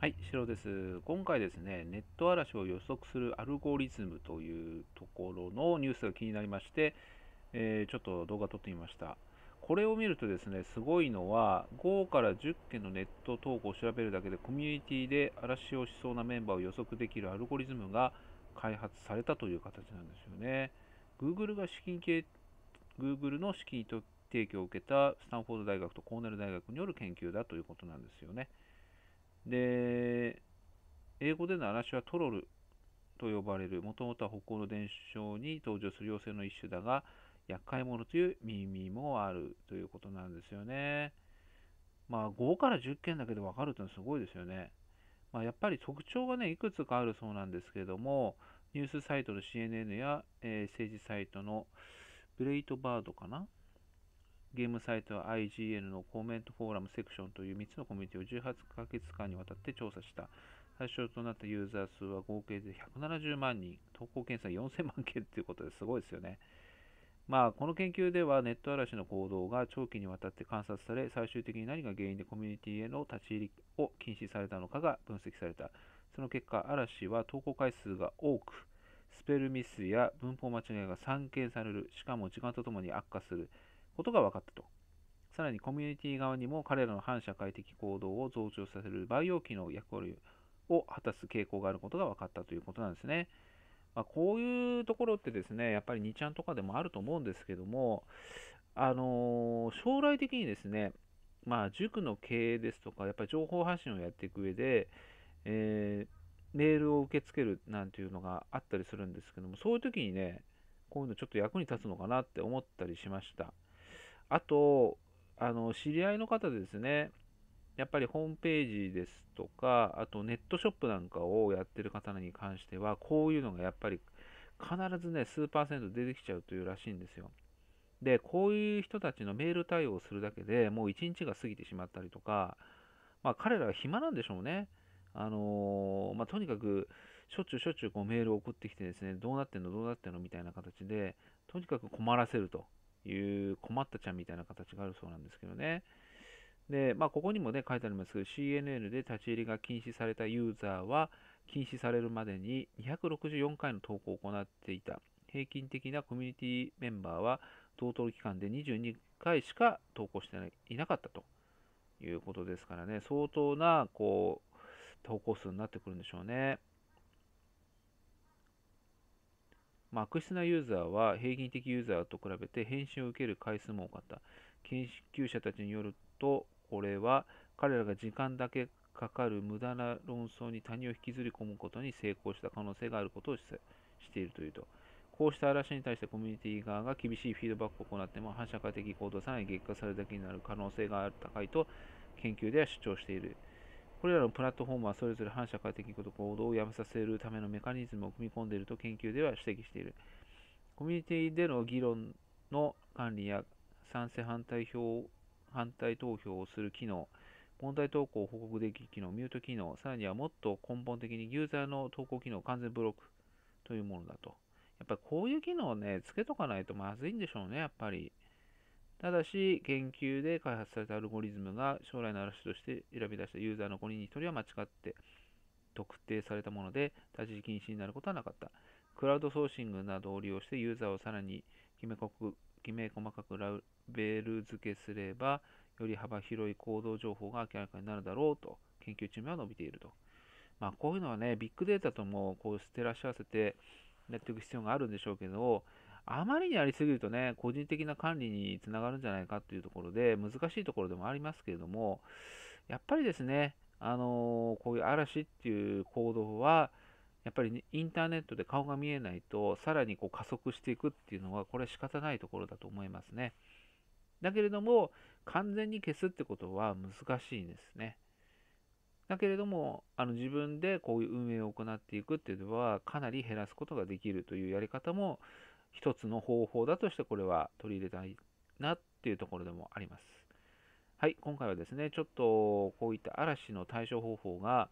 はい、白です。今回ですね、ネット嵐を予測するアルゴリズムというところのニュースが気になりまして、えー、ちょっと動画撮ってみました。これを見るとですね、すごいのは、5から10件のネット投稿を調べるだけで、コミュニティで嵐をしそうなメンバーを予測できるアルゴリズムが開発されたという形なんですよね。Google が資金系、Google の資金提供を受けたスタンフォード大学とコーネル大学による研究だということなんですよね。で、英語での嵐はトロルと呼ばれる、もともとは北欧の伝承に登場する妖精の一種だが、厄介者という耳もあるということなんですよね。まあ5から10件だけで分かるというのはすごいですよね。まあ、やっぱり特徴がね、いくつかあるそうなんですけれども、ニュースサイトの CNN や、えー、政治サイトのブレイトバードかなゲームサイトは IGN のコメントフォーラムセクションという3つのコミュニティを18ヶ月間にわたって調査した。対象となったユーザー数は合計で170万人、投稿件数は4000万件ということですごいですよね。まあ、この研究ではネット嵐の行動が長期にわたって観察され、最終的に何が原因でコミュニティへの立ち入りを禁止されたのかが分析された。その結果、嵐は投稿回数が多く、スペルミスや文法間違いが散見される、しかも時間とともに悪化する。ことが分かったと。さらにコミュニティ側にも彼らの反社会的行動を増長させる培養器の役割を果たす傾向があることが分かったということなんですね。まあ、こういうところってですね、やっぱり2ちゃんとかでもあると思うんですけども、あのー、将来的にですね、まあ、塾の経営ですとか、やっぱり情報発信をやっていく上で、えー、メールを受け付けるなんていうのがあったりするんですけども、そういう時にね、こういうのちょっと役に立つのかなって思ったりしました。あと、あの、知り合いの方ですね、やっぱりホームページですとか、あとネットショップなんかをやってる方に関しては、こういうのがやっぱり必ずね、数パーセント出てきちゃうというらしいんですよ。で、こういう人たちのメール対応をするだけでもう1日が過ぎてしまったりとか、まあ彼らは暇なんでしょうね。あのー、まあ、とにかく、しょっちゅうしょっちゅうこうメールを送ってきてですね、どうなってんのどうなってんのみたいな形で、とにかく困らせると。いう困ったちゃんみたいな形があるそうなんですけどね。で、まあ、ここにもね、書いてありますけど、CNN で立ち入りが禁止されたユーザーは、禁止されるまでに264回の投稿を行っていた。平均的なコミュニティメンバーは、同等期間で22回しか投稿していなかったということですからね、相当な、こう、投稿数になってくるんでしょうね。まあ、悪質なユーザーは平均的ユーザーと比べて返信を受ける回数も多かった。研究者たちによると、これは彼らが時間だけかかる無駄な論争に他人を引きずり込むことに成功した可能性があることをしているというと。こうした嵐に対してコミュニティ側が厳しいフィードバックを行っても反社会的行動さらに激化されるだけになる可能性が高いと研究では主張している。これらのプラットフォームはそれぞれ反社会的行動をやめさせるためのメカニズムを組み込んでいると研究では指摘している。コミュニティでの議論の管理や賛成反対票反対投票をする機能、問題投稿を報告できる機能、ミュート機能、さらにはもっと根本的にユーザーの投稿機能完全ブロックというものだと。やっぱりこういう機能をね、つけとかないとまずいんでしょうね、やっぱり。ただし、研究で開発されたアルゴリズムが将来の嵐として選び出したユーザーの5人に1人は間違って特定されたもので、立ち禁止になることはなかった。クラウドソーシングなどを利用してユーザーをさらにきめ細かくラベル付けすれば、より幅広い行動情報が明らかになるだろうと、研究チームは伸びていると。まあ、こういうのはね、ビッグデータともこう照らし合わせてやっていく必要があるんでしょうけど、あまりにありすぎるとね、個人的な管理につながるんじゃないかっていうところで、難しいところでもありますけれども、やっぱりですね、あのこういう嵐っていう行動は、やっぱり、ね、インターネットで顔が見えないと、さらにこう加速していくっていうのは、これ仕方ないところだと思いますね。だけれども、完全に消すってことは難しいですね。だけれども、あの自分でこういう運営を行っていくっていうのは、かなり減らすことができるというやり方も、一つの方法だとしてこれは取り入れたいなっていうところでもあります。はい、今回はですね、ちょっとこういった嵐の対処方法が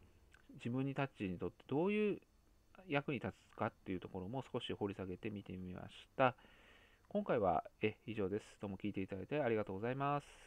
自分にタッチにとってどういう役に立つかっていうところも少し掘り下げて見てみました。今回はえ以上です。どうも聞いていただいてありがとうございます。